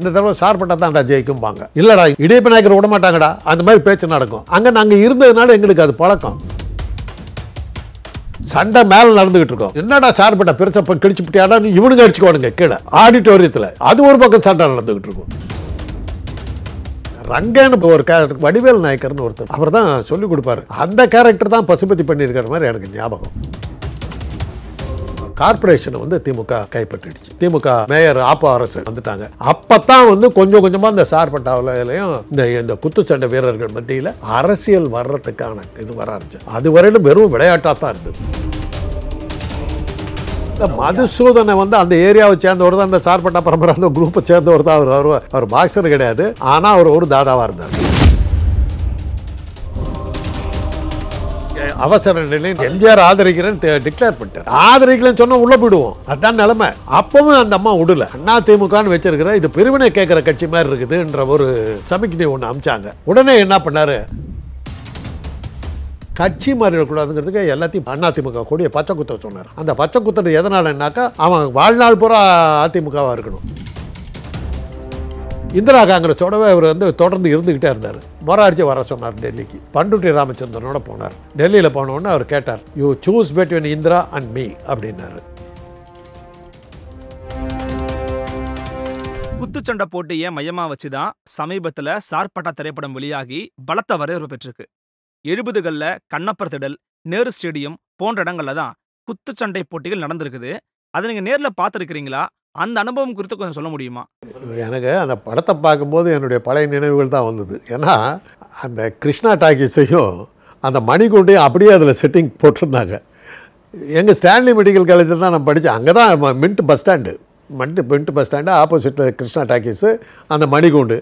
இந்த தடவை சார் பட்டா தான்டா ஜெயிக்கும்பாங்க இல்லடா இடைப்பு நாயக்கர் விட மாட்டாங்கடா அந்த மாதிரி பேச்சு நடக்கும் அங்கே நாங்கள் இருந்ததுனால எங்களுக்கு அது பழக்கம் சண்டை மேல நடந்துகிட்டு இருக்கோம் என்னடா சார் பட்டா பெருசா கிழிச்சு பிட்டியாடா இவனுங்க அடிச்சுக்கோனுங்க கீழே ஆடிட்டோரியத்தில் அது ஒரு பக்கம் சண்டை நடந்துகிட்டு இருக்கும் ரங்கன்னு ஒரு கேரக்டர் வடிவேல் நாயக்கர்னு ஒருத்தர் அவர் தான் சொல்லிக் கொடுப்பாரு அந்த கேரக்டர் தான் பசுபதி பண்ணியிருக்கிற மாதிரி எனக்கு ஞாபகம் கார்பரேஷனை வந்து திமுக கைப்பற்றிடுச்சு திமுக மேயர் ஆப்பா அரசு வந்துட்டாங்க அப்பதான் வந்து கொஞ்சம் கொஞ்சமா இந்த சார்பட்டாவிலையும் இந்த இந்த குத்துச்சண்டை வீரர்கள் மத்தியில் அரசியல் வர்றதுக்கான இது வர ஆரம்பிச்சு அது வரையிலும் வெறும் விளையாட்டாக தான் இருந்தது இந்த மதுசூதனை வந்து அந்த ஏரியாவை சேர்ந்தவர் தான் அந்த சார்பட்டா பரம்பரை அந்த குரூப்பை சேர்ந்தவர் தான் அவர் அவர் பாக்ஸர் கிடையாது ஆனால் அவர் ஒரு தாதாவாக இருந்தார் அவசர நிலையில் எம்ஜிஆர் ஆதரிக்கிறேன் டிக்ளேர் பண்ணிட்டார் ஆதரிக்கலன்னு சொன்னால் உள்ளே போயிடுவோம் அதுதான் நிலைமை அப்பவும் அந்த அம்மா விடல அண்ணா திமுகன்னு வச்சிருக்கிற இது பிரிவினை கேட்குற கட்சி மாதிரி இருக்குதுன்ற ஒரு சமிக்ஞை ஒன்று அமிச்சாங்க உடனே என்ன பண்ணார் கட்சி மாறிடக்கூடாதுங்கிறதுக்கு எல்லாத்தையும் அதிமுக கூடிய பச்சை குத்த சொன்னார் அந்த பச்சை குத்தது எதனாலன்னாக்கா அவன் வாழ்நாள் பூரா அதிமுகவாக இருக்கணும் இந்திரா காங்கிரஸோடவே அவர் வந்து தொடர்ந்து இருந்துக்கிட்டே இருந்தார் மொராட்சி வர சொன்னார் டெல்லிக்கு பண்டுட்டி ராமச்சந்திரனோட போனார் டெல்லியில் போனோடனே அவர் கேட்டார் you choose between Indira and me அப்படின்னாரு குத்துச்சண்டை போட்டியை மையமாக வச்சு தான் சமீபத்தில் சார்பட்டா திரைப்படம் வெளியாகி பலத்த வரவேற்பு பெற்றிருக்கு எழுபதுகளில் கண்ணப்பர் திடல் நேரு ஸ்டேடியம் போன்ற இடங்களில் தான் குத்துச்சண்டை போட்டிகள் நடந்திருக்குது அதை நீங்கள் நேரில் பார்த்துருக்கிறீங்களா அந்த அனுபவம் குறித்து கொஞ்சம் சொல்ல முடியுமா எனக்கு அந்த படத்தை பார்க்கும்போது என்னுடைய பழைய நினைவுகள் தான் வந்தது ஏன்னா அந்த கிருஷ்ணா டாக்கிஸையும் அந்த மணிக்கூண்டையும் அப்படியே அதில் செட்டிங் போட்டிருந்தாங்க எங்கள் ஸ்டான்லி மெடிக்கல் காலேஜில் தான் நான் படித்தேன் அங்கே தான் மின்ட் பஸ் ஸ்டாண்டு மண்ட்டு மின்ட்டு பஸ் ஸ்டாண்டு ஆப்போசிட்டில் கிருஷ்ணா டாக்கீஸு அந்த மணிக்கூண்டு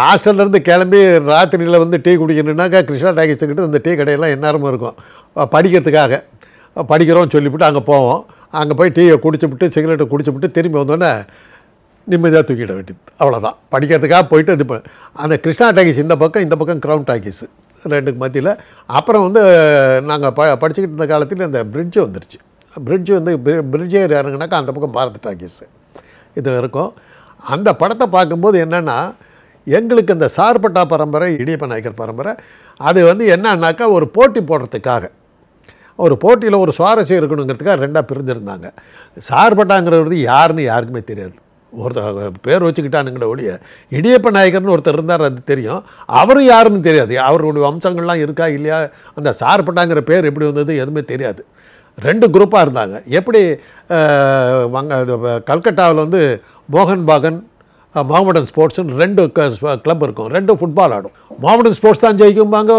ஹாஸ்டல்லேருந்து கிளம்பி ராத்திரியில் வந்து டீ குடிக்கணுன்னாக்கா கிருஷ்ணா டாக்கீஸுக்கிட்ட இந்த டீ கடையெல்லாம் எந்நேரமும் இருக்கும் படிக்கிறதுக்காக படிக்கிறோம்னு சொல்லிவிட்டு அங்கே போவோம் அங்கே போய் டீயை குடிச்சுவிட்டு சிகரெட்டை குடிச்சுவிட்டு திரும்பி வந்தோடனே நிம்மதியாக தூக்கிட வேண்டியது அவ்வளோதான் படிக்கிறதுக்காக போயிட்டு இது அந்த கிருஷ்ணா டாக்கிஸ் இந்த பக்கம் இந்த பக்கம் க்ரௌன் டாக்கிஸு ரெண்டுக்கு மத்தியில் அப்புறம் வந்து நாங்கள் ப படிச்சுக்கிட்டு இருந்த காலத்தில் இந்த பிரிட்ஜு வந்துருச்சு பிரிட்ஜு வந்து பிரிட்ஜே இறங்குனாக்கா அந்த பக்கம் பாரத் டாக்கிஸு இது இருக்கும் அந்த படத்தை பார்க்கும்போது என்னென்னா எங்களுக்கு இந்த சார்பட்டா பரம்பரை இடியப்ப நாயக்கர் பரம்பரை அது வந்து என்னன்னாக்கா ஒரு போட்டி போடுறதுக்காக ஒரு போட்டியில் ஒரு சுவாரஸ்யம் இருக்கணுங்கிறதுக்காக ரெண்டாக பிரிஞ்சிருந்தாங்க சார்பட்டாங்கிறது யாருன்னு யாருக்குமே தெரியாது ஒருத்தர் பேர் வச்சுக்கிட்டானுங்கிற ஒழிய இடியப்ப நாயகர்னு ஒருத்தர் இருந்தார் அது தெரியும் அவரும் யாருன்னு தெரியாது அவருடைய வம்சங்கள்லாம் இருக்கா இல்லையா அந்த சார்பட்டாங்கிற பேர் எப்படி வந்தது எதுவுமே தெரியாது ரெண்டு குரூப்பாக இருந்தாங்க எப்படி வங்க கல்கட்டாவில் வந்து மோகன் பாகன் மாமடன் ஸ்போர்ட்ஸ்னு ரெண்டு கிளப் இருக்கும் ரெண்டும் ஃபுட்பால் ஆடும் மாமடன் ஸ்போர்ட்ஸ் தான் ஜெயிக்கும்பாங்க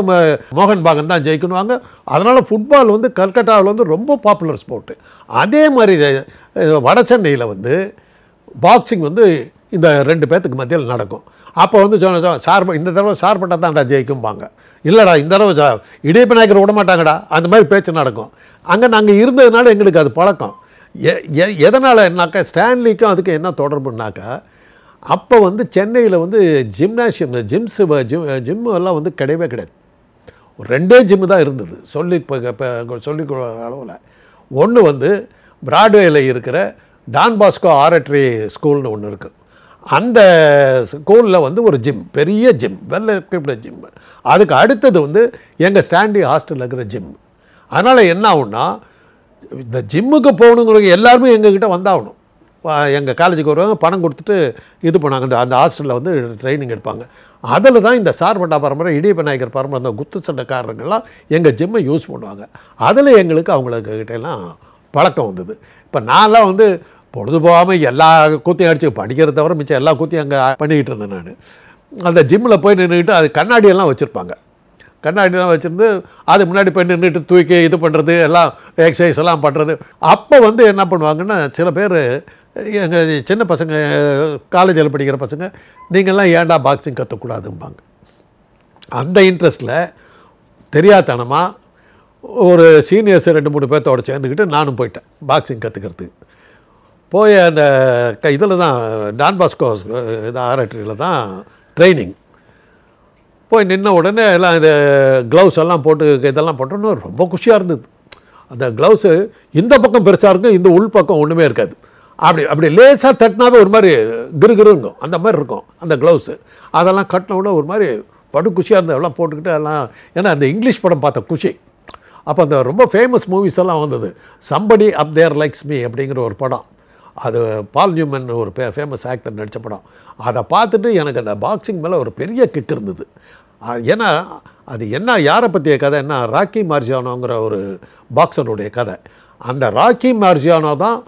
மோகன் பாகன் தான் ஜெயிக்கணுவாங்க அதனால் ஃபுட்பால் வந்து கல்கட்டாவில் வந்து ரொம்ப பாப்புலர் ஸ்போர்ட்டு அதே மாதிரி வட சென்னையில் வந்து பாக்ஸிங் வந்து இந்த ரெண்டு பேர்த்துக்கு மத்தியில் நடக்கும் அப்போ வந்து சொன்ன சார் இந்த தடவை சார்பட்டா தான்டா ஜெயிக்கும்பாங்க இல்லைடா இந்த தடவை சா இடைப்பு நாயக்கர் விட மாட்டாங்கடா அந்த மாதிரி பேச்சு நடக்கும் அங்கே நாங்கள் இருந்ததுனால எங்களுக்கு அது பழக்கம் எ என்னாக்கா ஸ்டான்லிக்கும் அதுக்கு என்ன தொடர்புனாக்கா அப்போ வந்து சென்னையில் வந்து ஜிம்னாஷியம் ஜிம்ஸ் ஜிம் ஜிம்மு எல்லாம் வந்து கிடையவே கிடையாது ரெண்டே ஜிம்மு தான் இருந்தது சொல்லி இப்போ சொல்லி அளவில் ஒன்று வந்து பிராட்வேயில் இருக்கிற டான் பாஸ்கோ ஆரட்ரி ஸ்கூல்னு ஒன்று இருக்குது அந்த ஸ்கூலில் வந்து ஒரு ஜிம் பெரிய ஜிம் வெல் எக்யூப்ட ஜிம் அதுக்கு அடுத்தது வந்து எங்கள் ஸ்டாண்டிங் ஹாஸ்டலில் இருக்கிற ஜிம் அதனால் என்ன ஆகுன்னா இந்த ஜிம்முக்கு போகணுங்கிறவங்க எல்லாருமே எங்கக்கிட்ட வந்தாகணும் எங்கள் காலேஜுக்கு வருவாங்க பணம் கொடுத்துட்டு இது பண்ணாங்க அந்த அந்த ஹாஸ்டலில் வந்து ட்ரைனிங் எடுப்பாங்க அதில் தான் இந்த சார்பண்டா பரம்பரை இடியப்ப நாயக்கர் பரம்பரை அந்த குத்து சண்டைக்காரர்கள்லாம் எங்கள் ஜிம்மை யூஸ் பண்ணுவாங்க அதில் எங்களுக்கு அவங்களுக்கு கிட்டெல்லாம் பழக்கம் வந்தது இப்போ நான்லாம் வந்து பொழுது போகாமல் எல்லா கூத்தையும் அடித்து படிக்கிறத தவிர மிச்சம் எல்லா கூத்தையும் அங்கே பண்ணிக்கிட்டு இருந்தேன் நான் அந்த ஜிம்மில் போய் நின்றுக்கிட்டு அது கண்ணாடியெல்லாம் வச்சுருப்பாங்க கண்ணாடிலாம் வச்சுருந்து அது முன்னாடி போய் நின்றுட்டு தூக்கி இது பண்ணுறது எல்லாம் எக்ஸசைஸ் எல்லாம் பண்ணுறது அப்போ வந்து என்ன பண்ணுவாங்கன்னா சில பேர் எங்கள் சின்ன பசங்க காலேஜில் படிக்கிற பசங்க நீங்கள்லாம் ஏன்டா பாக்ஸிங் கற்றுக்கூடாதும்பாங்க அந்த இன்ட்ரெஸ்ட்டில் தெரியாதனமாக ஒரு சீனியர்ஸ் ரெண்டு மூணு பேர்த்தோட சேர்ந்துக்கிட்டு நானும் போயிட்டேன் பாக்ஸிங் கற்றுக்கிறது போய் அந்த க இதில் தான் டான் பாஸ்கோ இது ஆராய்ச்சியில் தான் ட்ரைனிங் போய் நின்ன உடனே எல்லாம் இந்த க்ளவுஸ் எல்லாம் போட்டு இதெல்லாம் போட்டோன்னு ரொம்ப குஷியாக இருந்தது அந்த க்ளவுஸு இந்த பக்கம் பெருசாக இருக்கும் இந்த உள் பக்கம் ஒன்றுமே இருக்காது அப்படி அப்படி லேசாக தட்டினாவே ஒரு மாதிரி கிருகிருங்கும் அந்த மாதிரி இருக்கும் அந்த க்ளவுஸு அதெல்லாம் கட்டின கூட ஒரு மாதிரி படு குஷியாக இருந்தது எல்லாம் போட்டுக்கிட்டு அதெல்லாம் ஏன்னா அந்த இங்கிலீஷ் படம் பார்த்த குஷி அப்போ அந்த ரொம்ப ஃபேமஸ் மூவிஸ் எல்லாம் வந்தது somebody up there likes me அப்படிங்கிற ஒரு படம் அது பால் நியூமன் ஒரு ஃபே ஃபேமஸ் ஆக்டர் நடித்த படம் அதை பார்த்துட்டு எனக்கு அந்த பாக்ஸிங் மேலே ஒரு பெரிய கிக் இருந்தது ஏன்னா அது என்ன யாரை பற்றிய கதை என்ன ராக்கி மார்ஜியானோங்கிற ஒரு பாக்ஸருடைய கதை அந்த ராக்கி மார்ஜியானோ தான்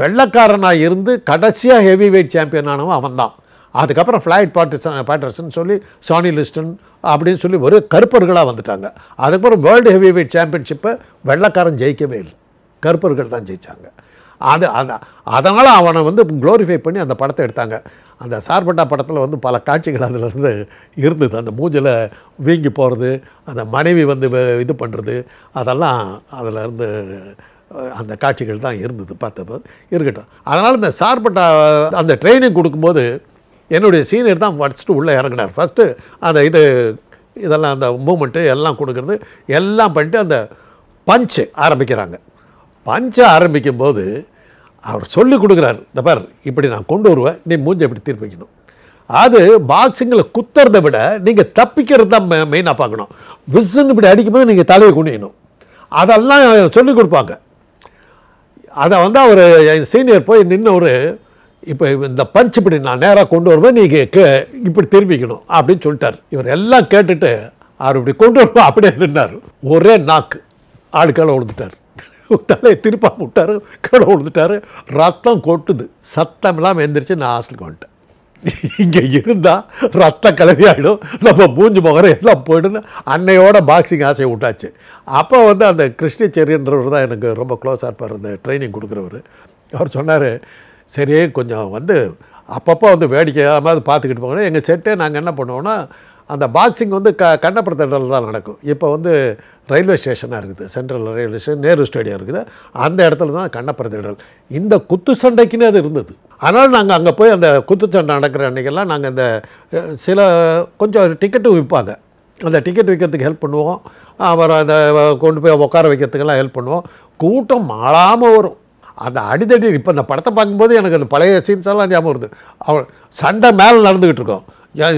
வெள்ளக்காரனாக இருந்து கடைசியாக ஹெவி வெயிட் சாம்பியன் ஆனவன் அவன் தான் அதுக்கப்புறம் ஃப்ளைட் பாட்டர்சன் பேட்டர்ஸ்ன்னு சொல்லி சானி லிஸ்டன் அப்படின்னு சொல்லி ஒரு கருப்பர்களாக வந்துட்டாங்க அதுக்கப்புறம் வேர்ல்டு ஹெவி வெயிட் சாம்பியன்ஷிப்பை வெள்ளக்காரன் ஜெயிக்கவே இல்லை கருப்பர்கள் தான் ஜெயித்தாங்க அது அந்த அதனால் அவனை வந்து க்ளோரிஃபை பண்ணி அந்த படத்தை எடுத்தாங்க அந்த சார்பட்டா படத்தில் வந்து பல காட்சிகள் அதில் இருந்து இருந்தது அந்த மூஞ்சில் வீங்கி போகிறது அந்த மனைவி வந்து இது பண்ணுறது அதெல்லாம் அதில் இருந்து அந்த காட்சிகள் தான் இருந்தது பார்த்தப்போ இருக்கட்டும் அதனால் இந்த சார்பட்ட அந்த ட்ரைனிங் கொடுக்கும்போது என்னுடைய சீனியர் தான் வடிச்சுட்டு உள்ளே இறங்கினார் ஃபஸ்ட்டு அந்த இது இதெல்லாம் அந்த மூமெண்ட்டு எல்லாம் கொடுக்குறது எல்லாம் பண்ணிட்டு அந்த பஞ்சு ஆரம்பிக்கிறாங்க பஞ்சை ஆரம்பிக்கும்போது அவர் சொல்லிக் கொடுக்குறாரு இந்த பார் இப்படி நான் கொண்டு வருவேன் நீ மூஞ்சை இப்படி தீர்ப்பு வைக்கணும் அது பாக்ஸிங்கில் குத்துறதை விட நீங்கள் தப்பிக்கிறது தான் மெயினாக பார்க்கணும் விசுன்னு இப்படி அடிக்கும்போது நீங்கள் தலையை குனியணும் அதெல்லாம் சொல்லிக் கொடுப்பாங்க அதை வந்து அவர் என் சீனியர் போய் நின்று இப்போ இந்த பஞ்ச் இப்படி நான் நேராக கொண்டு வருவேன் நீங்கள் கே இப்படி திரும்பிக்கணும் அப்படின்னு சொல்லிட்டார் இவர் எல்லாம் கேட்டுட்டு அவர் இப்படி கொண்டு வருவோம் அப்படியே நின்னார் ஒரே நாக்கு ஆடு கீழே விழுந்துட்டார் தலையை திருப்பா விட்டார் கீழே விழுந்துட்டார் ரத்தம் கொட்டுது சத்தம் இல்லாமல் எந்திரிச்சு நான் ஹாஸ்டலுக்கு வந்துட்டேன் இங்கே இருந்தால் ரத்த கலவி ஆகிடும் நம்ம மூஞ்சி முகரம் எல்லாம் போய்டுன்னு அன்னையோட பாக்ஸிங் ஆசையை விட்டாச்சு அப்போ வந்து அந்த கிருஷ்ணச்சேரியன்றவர் தான் எனக்கு ரொம்ப க்ளோஸாக இருப்பார் அந்த ட்ரைனிங் கொடுக்குறவர் அவர் சொன்னார் சரி கொஞ்சம் வந்து அப்பப்போ வந்து வேடிக்கையாக பார்த்துக்கிட்டு போகணும் எங்கள் செட்டே நாங்கள் என்ன பண்ணுவோன்னா அந்த பாக்ஸிங் வந்து க கண்ணப்படுத்தல் தான் நடக்கும் இப்போ வந்து ரயில்வே ஸ்டேஷனாக இருக்குது central railway station Nehru stadium இருக்குது அந்த இடத்துல தான் கண்ணப்படுத்திடல் இந்த குத்து சண்டைக்குன்னு அது இருந்தது அதனால் நாங்கள் அங்கே போய் அந்த குத்து சண்டை நடக்கிற அன்றைக்கெல்லாம் நாங்கள் இந்த சில கொஞ்சம் டிக்கெட்டும் விற்பாங்க அந்த டிக்கெட் விற்கிறதுக்கு ஹெல்ப் பண்ணுவோம் அப்புறம் அந்த கொண்டு போய் உட்கார வைக்கிறதுக்கெல்லாம் ஹெல்ப் பண்ணுவோம் கூட்டம் மாறாமல் வரும் அந்த அடிதடி இப்போ அந்த படத்தை பார்க்கும்போது எனக்கு அந்த பழைய சீன்ஸ் எல்லாம் ஞாபகம் வருது அவள் சண்டை மேலே நடந்துக்கிட்டு இருக்கோம்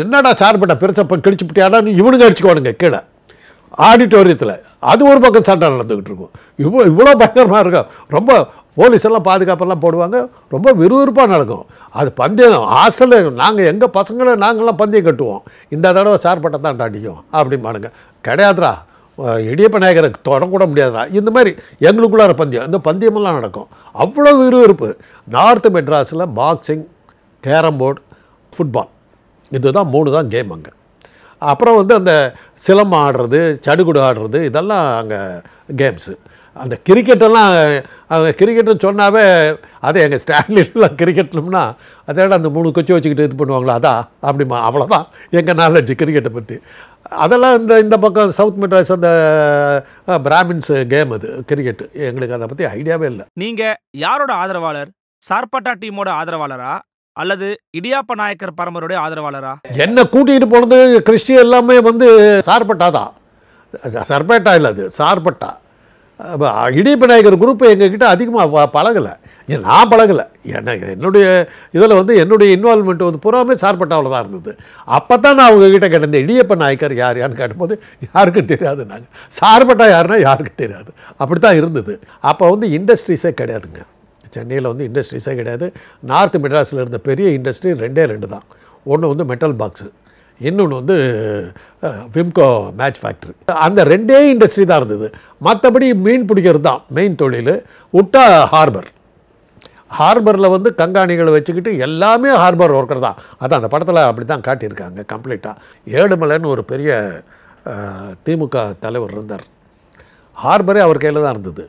என்னடா சார்பட்டா பெருசாக இப்போ கிழிச்சு விட்டியாடான்னு இவனுங்க அடிச்சுக்கோனுங்க கீழே ஆடிட்டோரியத்தில் அது ஒரு பக்கம் சண்டை நடந்துக்கிட்டு இருக்கும் இவ்வளோ இவ்வளோ பயங்கரமாக இருக்கும் ரொம்ப போலீஸ் எல்லாம் பாதுகாப்பெல்லாம் போடுவாங்க ரொம்ப விறுவிறுப்பாக நடக்கும் அது பந்தயம் ஹாஸ்டல் நாங்கள் எங்கள் பசங்களை நாங்களாம் பந்தயம் கட்டுவோம் இந்த தடவை சார்பட்டை தான் அடிக்கும் அப்படிம்பானுங்க கிடையாதுரா இடியப்ப நாயகருக்கு கூட முடியாதுரா இந்த மாதிரி எங்களுக்குள்ளார பந்தயம் இந்த பந்தயமெல்லாம் நடக்கும் அவ்வளோ விறுவிறுப்பு நார்த் மெட்ராஸில் பாக்ஸிங் கேரம் போர்டு ஃபுட்பால் இதுதான் மூணு தான் கேம் அங்கே அப்புறம் வந்து அந்த சிலம்பம் ஆடுறது சடுகுடு ஆடுறது இதெல்லாம் அங்கே கேம்ஸு அந்த கிரிக்கெட்டெல்லாம் அவங்க கிரிக்கெட்டுன்னு சொன்னாவே அதே எங்கள் ஸ்டாண்ட்லாம் கிரிக்கெட்னம்னா அதோட அந்த மூணு கொச்சி வச்சுக்கிட்டு இது பண்ணுவாங்களா அதான் அப்படிமா அவ்வளோதான் எங்கள் நாலேஜ் கிரிக்கெட்டை பற்றி அதெல்லாம் இந்த இந்த பக்கம் சவுத் மெட்ராஸ் அந்த பிராமின்ஸ் கேம் அது கிரிக்கெட்டு எங்களுக்கு அதை பற்றி ஐடியாவே இல்லை நீங்கள் யாரோட ஆதரவாளர் சார்பட்டா டீமோட ஆதரவாளரா அல்லது இடியாப்ப நாயக்கர் பரம்பருடைய ஆதரவாளரா என்ன கூட்டிகிட்டு போனது கிறிஸ்டியன் எல்லாமே வந்து சார்பட்டா தான் சர்பேட்டா இல்லை அது சார்பட்டா இடியப்ப நாயக்கர் குரூப் எங்ககிட்ட அதிகமாக பழகலை நான் பழகலை என்ன என்னுடைய இதில் வந்து என்னுடைய இன்வால்மெண்ட் வந்து பூராமே சார்பட்டாவில் தான் இருந்தது அப்போ தான் நான் அவங்கக்கிட்ட கேட்டேன் இடியப்ப நாயக்கர் யார் யாருன்னு கேட்டபோது யாருக்கும் தெரியாது நாங்கள் சார்பட்டா யாருன்னா யாருக்கும் தெரியாது அப்படி தான் இருந்தது அப்போ வந்து இண்டஸ்ட்ரீஸே கிடையாதுங்க சென்னையில் வந்து இண்டஸ்ட்ரீஸே கிடையாது நார்த் மெட்ராஸில் இருந்த பெரிய இண்டஸ்ட்ரி ரெண்டே ரெண்டு தான் ஒன்று வந்து மெட்டல் பாக்ஸு இன்னொன்று வந்து விம்கோ மேட்ச் ஃபேக்ட்ரி அந்த ரெண்டே இண்டஸ்ட்ரி தான் இருந்தது மற்றபடி மீன் பிடிக்கிறது தான் மெயின் தொழில் விட்டா ஹார்பர் ஹார்பரில் வந்து கங்காணிகளை வச்சுக்கிட்டு எல்லாமே ஹார்பர் ஒர்க்கர் தான் அதான் அந்த படத்தில் அப்படி தான் காட்டியிருக்காங்க கம்ப்ளீட்டாக ஏழுமலைன்னு ஒரு பெரிய திமுக தலைவர் இருந்தார் ஹார்பரே அவர் கையில் தான் இருந்தது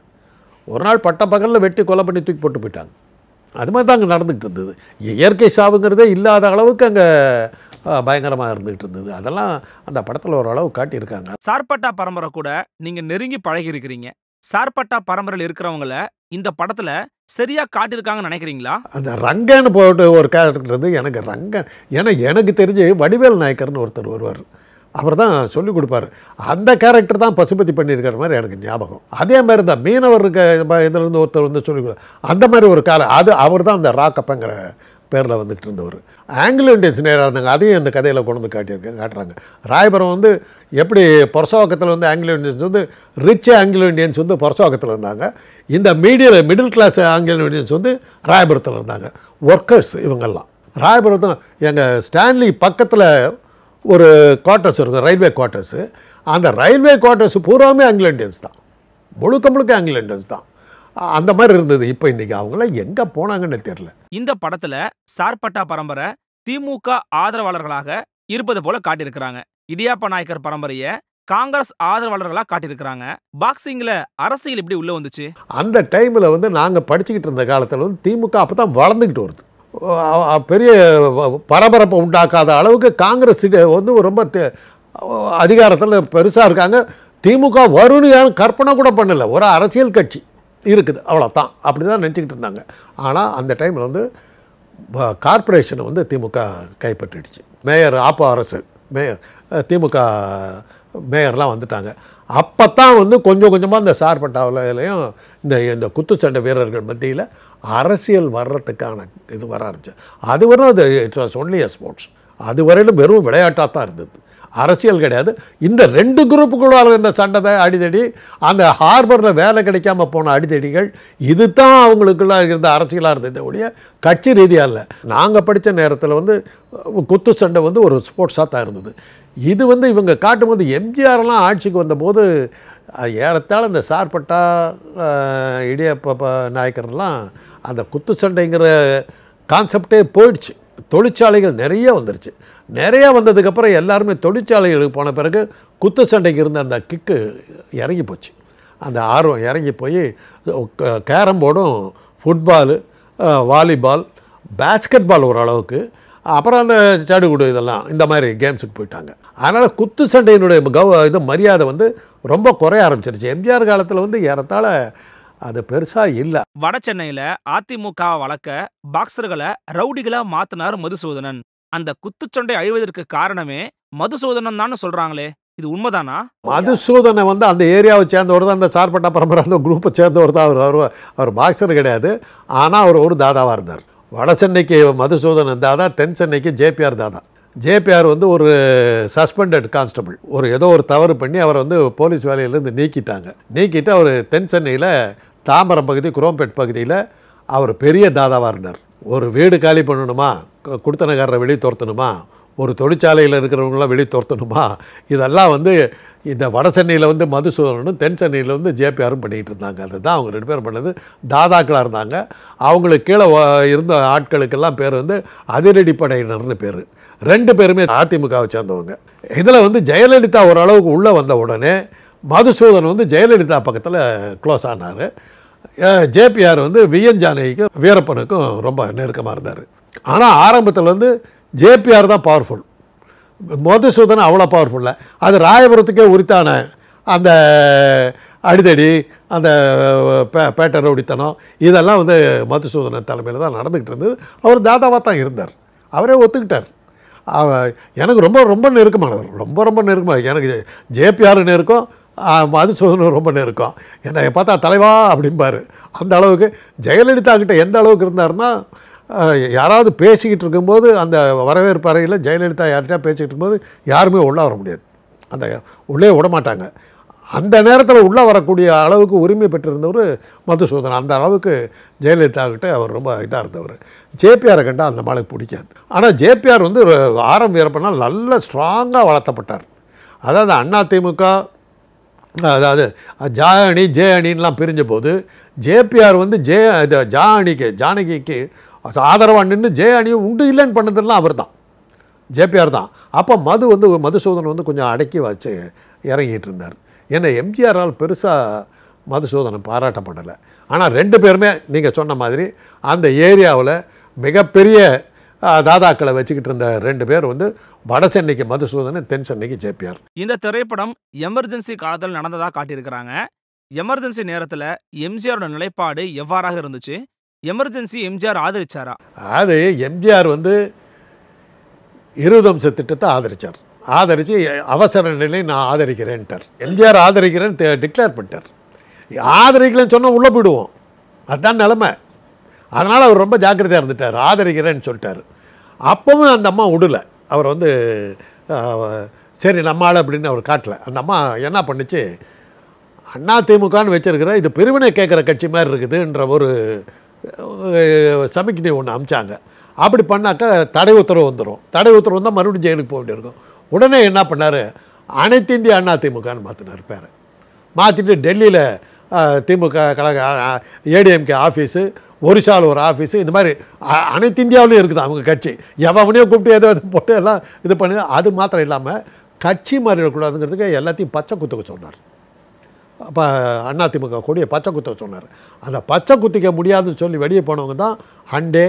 ஒரு நாள் பட்ட பகலில் வெட்டி கொலை பண்ணி தூக்கி போட்டு போயிட்டாங்க அது மாதிரி தான் அங்கே நடந்துகிட்டு இருந்தது இயற்கை சாவுங்கிறதே இல்லாத அளவுக்கு அங்கே பயங்கரமாக இருந்துகிட்டு இருந்தது அதெல்லாம் அந்த படத்தில் ஓரளவு காட்டியிருக்காங்க சார்பட்டா பரம்பரை கூட நீங்கள் நெருங்கி பழகி இருக்கிறீங்க சார்பட்டா பரம்பரையில் இருக்கிறவங்கள இந்த படத்தில் சரியாக காட்டியிருக்காங்கன்னு நினைக்கிறீங்களா அந்த ரங்கன்னு போட்டு ஒரு கேரக்டர் இருந்து எனக்கு ரங்கன் ஏன்னா எனக்கு தெரிஞ்சு வடிவேல் நாயக்கர்னு ஒருத்தர் வருவார் அவர் தான் சொல்லிக் கொடுப்பார் அந்த கேரக்டர் தான் பசுபதி பண்ணியிருக்கிற மாதிரி எனக்கு ஞாபகம் அதே மாதிரி தான் மீனவர் இதுலேருந்து ஒருத்தர் வந்து சொல்லிக் கொடு அந்த மாதிரி ஒரு கால அது அவர் தான் அந்த அப்பங்கிற பேரில் வந்துக்கிட்டு இருந்தவர் ஆங்கிலோ இண்டியன்ஸ் நேராக இருந்தாங்க அதையும் இந்த கதையில் கொண்டு வந்து காட்டியிருக்காங்க காட்டுறாங்க ராயபுரம் வந்து எப்படி பொரசோக்கத்தில் வந்து ஆங்கிலோ இண்டியன்ஸ் வந்து ரிச் ஆங்கிலோ இண்டியன்ஸ் வந்து பொரசோக்கத்தில் இருந்தாங்க இந்த மீடியில் மிடில் கிளாஸ் ஆங்கிலோ இண்டியன்ஸ் வந்து ராயபுரத்தில் இருந்தாங்க ஒர்க்கர்ஸ் இவங்கெல்லாம் ராயபுரத்தில் எங்கள் ஸ்டான்லி பக்கத்தில் ஒரு குவார்ட்டர்ஸ் இருக்கும் ரயில்வே குவார்ட்டர்ஸு அந்த ரயில்வே குவார்ட்டர்ஸ் பூராமே ஆங்கில இண்டியன்ஸ் தான் முழுக்க முழுக்க ஆங்கில இண்டியன்ஸ் தான் அந்த மாதிரி இருந்தது இப்போ இன்றைக்கி அவங்களாம் எங்கே போனாங்கன்னு தெரில இந்த படத்தில் சார்பட்டா பரம்பரை திமுக ஆதரவாளர்களாக இருப்பது போல காட்டியிருக்கிறாங்க இடியாப்ப நாயக்கர் பரம்பரையை காங்கிரஸ் ஆதரவாளர்களாக காட்டியிருக்கிறாங்க பாக்ஸிங்கில் அரசியல் இப்படி உள்ளே வந்துச்சு அந்த டைமில் வந்து நாங்கள் படிச்சுக்கிட்டு இருந்த காலத்தில் வந்து திமுக அப்போ தான் வளர்ந்துக்கிட்டு வருது பெரிய பரபரப்பை உண்டாக்காத அளவுக்கு காங்கிரஸ் வந்து ரொம்ப அதிகாரத்தில் பெருசாக இருக்காங்க திமுக வரும்னு யாரும் கற்பனை கூட பண்ணலை ஒரு அரசியல் கட்சி இருக்குது அவ்வளோதான் அப்படி தான் நினச்சிக்கிட்டு இருந்தாங்க ஆனால் அந்த டைமில் வந்து கார்பரேஷனை வந்து திமுக கைப்பற்றிடுச்சு மேயர் ஆப்போ அரசு மேயர் திமுக மேயர்லாம் வந்துட்டாங்க அப்போ தான் வந்து கொஞ்சம் கொஞ்சமாக இந்த சார்பட்டாவிலையும் இந்த இந்த குத்துச்சண்டை வீரர்கள் மத்தியில் அரசியல் வர்றதுக்கான இது வர ஆரம்பிச்சு அது வரை அது it was only a sports அது வரையிலும் வெறும் விளையாட்டாக தான் இருந்தது அரசியல் கிடையாது இந்த ரெண்டு குரூப்புக்குள்ளார இருந்த சண்டை அடிதடி அந்த ஹார்பரில் வேலை கிடைக்காம போன அடிதடிகள் இது தான் அவங்களுக்குள்ள இருந்த அரசியலாக இருந்தது ஒழிய கட்சி ரீதியாக இல்லை நாங்கள் படித்த நேரத்தில் வந்து குத்து சண்டை வந்து ஒரு ஸ்போர்ட்ஸாக தான் இருந்தது இது வந்து இவங்க காட்டும்போது எம்ஜிஆர்லாம் ஆட்சிக்கு வந்தபோது அது ஏறத்தாழ இந்த சார்பட்டா இடியப்ப நாயக்கர்லாம் அந்த குத்து சண்டைங்கிற கான்செப்டே போயிடுச்சு தொழிற்சாலைகள் நிறைய வந்துருச்சு நிறையா வந்ததுக்கப்புறம் எல்லாருமே தொழிற்சாலைகளுக்கு போன பிறகு குத்து சண்டைக்கு இருந்த அந்த கிக்கு இறங்கி போச்சு அந்த ஆர்வம் இறங்கி போய் கேரம் போர்டும் ஃபுட்பாலு வாலிபால் பேஸ்கெட் பால் ஓரளவுக்கு அப்புறம் அந்த சடுகுடு இதெல்லாம் இந்த மாதிரி கேம்ஸுக்கு போயிட்டாங்க அதனால் குத்து சண்டையினுடைய கௌ இது மரியாதை வந்து ரொம்ப குறைய ஆரம்பிச்சிருச்சு எம்ஜிஆர் காலத்தில் வந்து ஏறத்தாழ அது பெருசாக இல்லை வட சென்னையில் அதிமுக வளர்க்க பாக்ஸர்களை ரவுடிகளாக மாற்றினார் மதுசூதனன் அந்த குத்துச்சண்டை அழிவதற்கு காரணமே மதுசூதனன் தான் சொல்கிறாங்களே இது உண்மைதானா மதுசூதனை வந்து அந்த ஏரியாவை சேர்ந்தவர் தான் அந்த சார்பட்ட பரம்பரை அந்த குரூப்பை சேர்ந்தவர் தான் அவர் அவர் அவர் பாக்ஸர் கிடையாது ஆனால் அவர் ஒரு தாதாவாக இருந்தார் வட சென்னைக்கு மதுசூதனன் தாதா தென் சென்னைக்கு ஜேபிஆர் தாதா ஜேபிஆர் வந்து ஒரு சஸ்பெண்டட் கான்ஸ்டபிள் ஒரு ஏதோ ஒரு தவறு பண்ணி அவரை வந்து போலீஸ் வேலையிலேருந்து நீக்கிட்டாங்க நீக்கிட்டு அவர் தென் சென்னையில் தாம்பரம் பகுதி குரோம்பேட் பகுதியில் அவர் பெரிய தாதாவாக இருந்தார் ஒரு வீடு காலி பண்ணணுமா குடுத்தனக்காரரை வெளியே துரத்தணுமா ஒரு தொழிற்சாலையில் இருக்கிறவங்களாம் வெளியே துரத்தணுமா இதெல்லாம் வந்து இந்த வட சென்னையில் வந்து மதுசூதனனும் தென் சென்னையில் வந்து ஜேபிஆரும் பண்ணிகிட்டு இருந்தாங்க அதுதான் அவங்க ரெண்டு பேரும் பண்ணது தாதாக்களாக இருந்தாங்க அவங்களுக்கு கீழே இருந்த ஆட்களுக்கெல்லாம் பேர் வந்து அதிரடிப்படையினர்னு பேர் ரெண்டு பேருமே அதிமுகவை சேர்ந்தவங்க இதில் வந்து ஜெயலலிதா ஓரளவுக்கு உள்ளே வந்த உடனே மதுசூதன் வந்து ஜெயலலிதா பக்கத்தில் க்ளோஸ் ஆனார் ஜேபிஆர் வந்து விஎன் ஜானகிக்கும் வீரப்பனுக்கும் ரொம்ப நெருக்கமாக இருந்தார் ஆனால் ஆரம்பத்தில் வந்து ஜேபிஆர் தான் பவர்ஃபுல் மதுசூதன் அவ்வளோ பவர்ஃபுல்ல அது ராயபுரத்துக்கே உரித்தான அந்த அடிதடி அந்த பே பேட்டர் உடித்தனம் இதெல்லாம் வந்து மதுசூதன தலைமையில் தான் நடந்துக்கிட்டு இருந்தது அவர் தாதாவாக தான் இருந்தார் அவரே ஒத்துக்கிட்டார் எனக்கு ரொம்ப ரொம்ப நெருக்கமானது ரொம்ப ரொம்ப நெருக்கமாக எனக்கு ஜேபிஆர் நெருக்கம் மதுசூதனும் ரொம்ப நெருக்கம் என்னை பார்த்தா தலைவா அப்படிம்பார் அந்த அளவுக்கு ஜெயலலிதா கிட்ட எந்த அளவுக்கு இருந்தார்னா யாராவது பேசிக்கிட்டு இருக்கும்போது அந்த வரவேற்பு அறையில் ஜெயலலிதா யார்கிட்டயா பேசிக்கிட்டு இருக்கும்போது யாருமே உள்ளே வர முடியாது அந்த உள்ளே விட மாட்டாங்க அந்த நேரத்தில் உள்ளே வரக்கூடிய அளவுக்கு உரிமை பெற்றிருந்தவர் மதுசூதன் அந்த அளவுக்கு ஜெயலலிதா கிட்ட அவர் ரொம்ப இதாக இருந்தவர் ஜேபிஆரை கண்டால் அந்த மாளுக்கு பிடிக்காது ஆனால் ஜேபிஆர் வந்து ஆரம் வீரப்பனால் நல்ல ஸ்ட்ராங்காக வளர்த்தப்பட்டார் அதாவது அண்ணா திமுக அதாவது ஜா அணி ஜே அணின்லாம் பிரிஞ்ச போது ஜேபிஆர் வந்து ஜே இது ஜா அணிக்கு ஜானகிக்கு ஆதரவாக நின்று ஜே அணி உண்டு இல்லைன்னு பண்ணதெல்லாம் அவர் தான் ஜேபிஆர் தான் அப்போ மது வந்து மதுசூதன் வந்து கொஞ்சம் அடக்கி வச்சு இறங்கிட்டு இருந்தார் ஏன்னா எம்ஜிஆரால் பெருசாக மதுசூதனம் பாராட்டப்படலை ஆனால் ரெண்டு பேருமே நீங்கள் சொன்ன மாதிரி அந்த ஏரியாவில் மிகப்பெரிய தாதாக்களை வச்சுக்கிட்டு இருந்த ரெண்டு பேர் வந்து வட சென்னைக்கு மதுசூதன் தென் சென்னைக்கு ஜேபிஆர் இந்த திரைப்படம் எமர்ஜென்சி காலத்தில் நடந்ததாக காட்டியிருக்கிறாங்க எமர்ஜென்சி நேரத்தில் எம்ஜிஆரோட நிலைப்பாடு எவ்வாறாக இருந்துச்சு எமர்ஜென்சி எம்ஜிஆர் ஆதரிச்சாரா அது எம்ஜிஆர் வந்து இருபது அம்ச திட்டத்தை ஆதரித்தார் ஆதரித்து அவசர நிலை நான் ஆதரிக்கிறேன்ட்டார் எம்ஜிஆர் ஆதரிக்கிறேன்னு டிக்ளேர் பண்ணிட்டார் ஆதரிக்கலன்னு சொன்னால் உள்ளே போயிடுவோம் அதுதான் நிலமை அதனால் அவர் ரொம்ப ஜாக்கிரதையாக இருந்துட்டார் ஆதரிக்கிறேன்னு சொல்லிட்டார் அப்பவும் அந்த அம்மா விடலை அவர் வந்து சரி நம்மளால் அப்படின்னு அவர் காட்டலை அந்த அம்மா என்ன பண்ணிச்சு அண்ணா திமுகன்னு வச்சுருக்கிற இது பிரிவினை கேட்குற கட்சி மாதிரி இருக்குதுன்ற ஒரு சமிக்ஞை ஒன்று அமிச்சாங்க அப்படி பண்ணாக்கா தடை உத்தரவு வந்துடும் தடை உத்தரவு வந்தால் மறுபடியும் ஜெயிலுக்கு போக வேண்டியிருக்கும் உடனே என்ன பண்ணார் அனைத்து இந்திய அண்ணா திமுகன்னு மாற்றினார் பேர் மாற்றிட்டு டெல்லியில் திமுக கழக ஏடிஎம்கே ஆஃபீஸு ஒரிசாவில் ஒரு ஆஃபீஸு இந்த மாதிரி அனைத்து இந்தியாவிலையும் இருக்குது அவங்க கட்சி எவனையும் கூப்பிட்டு ஏதோ எதுவும் போட்டு எல்லாம் இது பண்ணி அது மாத்திரம் இல்லாமல் கட்சி மாறிடக்கூடாதுங்கிறதுக்கு எல்லாத்தையும் பச்சை குத்துக்க சொன்னார் அப்போ அண்ணா திமுக கூடிய பச்சை குத்த சொன்னார் அந்த பச்சை குத்திக்க முடியாதுன்னு சொல்லி வெளியே போனவங்க தான் ஹண்டே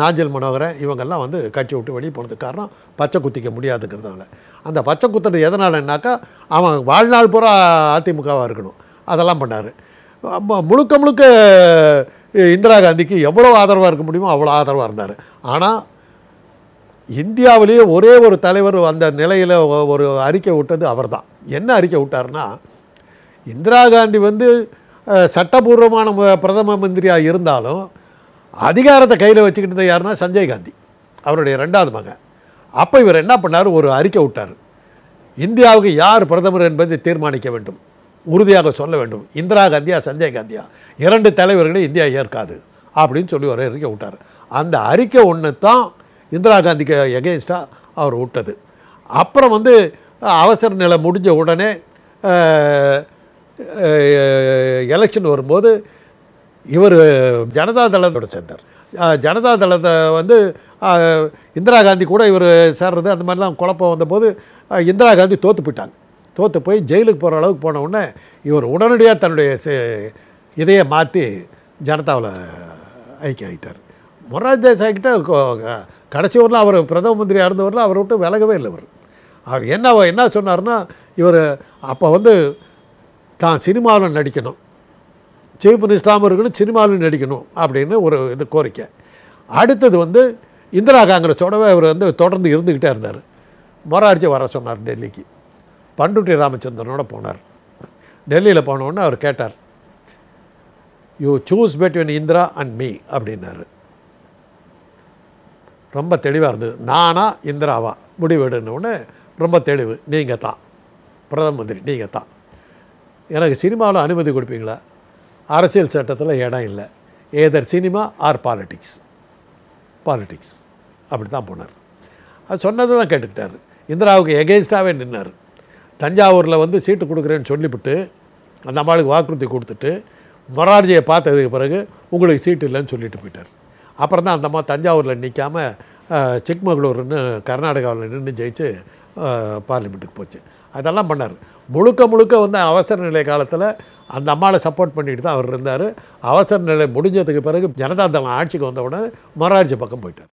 நாஞ்சல் மனோகரன் இவங்கெல்லாம் வந்து கட்சி விட்டு வெளியே போனதுக்கு காரணம் பச்சை குத்திக்க முடியாதுங்கிறதுனால அந்த பச்சை குத்துறது எதனாலன்னாக்கா அவன் வாழ்நாள் பூரா அதிமுகவாக இருக்கணும் அதெல்லாம் பண்ணார் முழுக்க முழுக்க இந்திரா காந்திக்கு எவ்வளோ ஆதரவாக இருக்க முடியுமோ அவ்வளோ ஆதரவாக இருந்தார் ஆனால் இந்தியாவிலேயே ஒரே ஒரு தலைவர் அந்த நிலையில் ஒரு அறிக்கை விட்டது அவர் தான் என்ன அறிக்கை விட்டார்னா இந்திரா காந்தி வந்து சட்டபூர்வமான பிரதம மந்திரியாக இருந்தாலும் அதிகாரத்தை கையில் வச்சுக்கிட்டு இருந்த யாருன்னா சஞ்சய் காந்தி அவருடைய ரெண்டாவது மகன் அப்போ இவர் என்ன பண்ணார் ஒரு அறிக்கை விட்டார் இந்தியாவுக்கு யார் பிரதமர் என்பதை தீர்மானிக்க வேண்டும் உறுதியாக சொல்ல வேண்டும் இந்திரா காந்தியா சஞ்சய் காந்தியா இரண்டு தலைவர்களை இந்தியா ஏற்காது அப்படின்னு சொல்லி ஒரு அறிக்கை விட்டார் அந்த அறிக்கை ஒன்று தான் இந்திரா காந்திக்கு எகெயின்ஸ்டாக அவர் விட்டது அப்புறம் வந்து அவசர நிலை முடிஞ்ச உடனே எலெக்ஷன் வரும்போது இவர் ஜனதா தளத்தோட சேர்ந்தார் ஜனதா தளத்தை வந்து இந்திரா காந்தி கூட இவர் சேர்றது அந்த மாதிரிலாம் குழப்பம் வந்தபோது இந்திரா காந்தி தோற்று போயிட்டாங்க தோற்று போய் ஜெயிலுக்கு போகிற அளவுக்கு போன உடனே இவர் உடனடியாக தன்னுடைய இதையை மாற்றி ஜனதாவில் ஐக்கியம் ஆகிட்டார் மொரார் தேசாய்கிட்ட கடைசி ஊரில் அவர் பிரதம மந்திரியாக இருந்தவரில் அவரை விட்டு விலகவே இல்லை அவர் அவர் என்ன என்ன சொன்னார்னா இவர் அப்போ வந்து தான் சினிமாவில் நடிக்கணும் சீஃப் மினிஸ்டராகவும் இருக்கணும் சினிமாவிலும் நடிக்கணும் அப்படின்னு ஒரு இது கோரிக்கை அடுத்தது வந்து இந்திரா காங்கிரஸோடவே அவர் வந்து தொடர்ந்து இருந்துக்கிட்டே இருந்தார் மொரார்ஜி வர சொன்னார் டெல்லிக்கு பண்டுட்டி ராமச்சந்திரனோட போனார் டெல்லியில் போனோடனே அவர் கேட்டார் you choose between Indira and me அப்படின்னாரு ரொம்ப தெளிவாக இருந்தது நானா இந்திராவா முடிவெடுனோடனே ரொம்ப தெளிவு நீங்கள் தான் பிரதம மந்திரி நீங்கள் தான் எனக்கு சினிமாவில் அனுமதி கொடுப்பீங்களா அரசியல் சட்டத்தில் இடம் இல்லை either cinema or politics politics அப்படி தான் போனார் அது சொன்னதை தான் கேட்டுக்கிட்டார் இந்திராவுக்கு எகெயின்ஸ்டாகவே நின்னார் தஞ்சாவூரில் வந்து சீட்டு கொடுக்குறேன்னு சொல்லிவிட்டு அந்த அம்மாளுக்கு வாக்குறுதி கொடுத்துட்டு மொரார்ஜியை பார்த்ததுக்கு பிறகு உங்களுக்கு சீட்டு இல்லைன்னு சொல்லிட்டு போயிட்டார் அப்புறம் தான் அந்தம்மா தஞ்சாவூரில் நிற்காமல் சிக்மகளூர்னு கர்நாடகாவில் நின்று ஜெயிச்சு பார்லிமெண்ட்டுக்கு போச்சு அதெல்லாம் பண்ணார் முழுக்க முழுக்க வந்து அவசர நிலை காலத்தில் அந்த அம்மாவை சப்போர்ட் பண்ணிட்டு தான் அவர் இருந்தார் அவசர நிலை முடிஞ்சதுக்கு பிறகு ஜனதா தளம் ஆட்சிக்கு வந்த உடனே மொரார்ஜி பக்கம் போயிட்டார்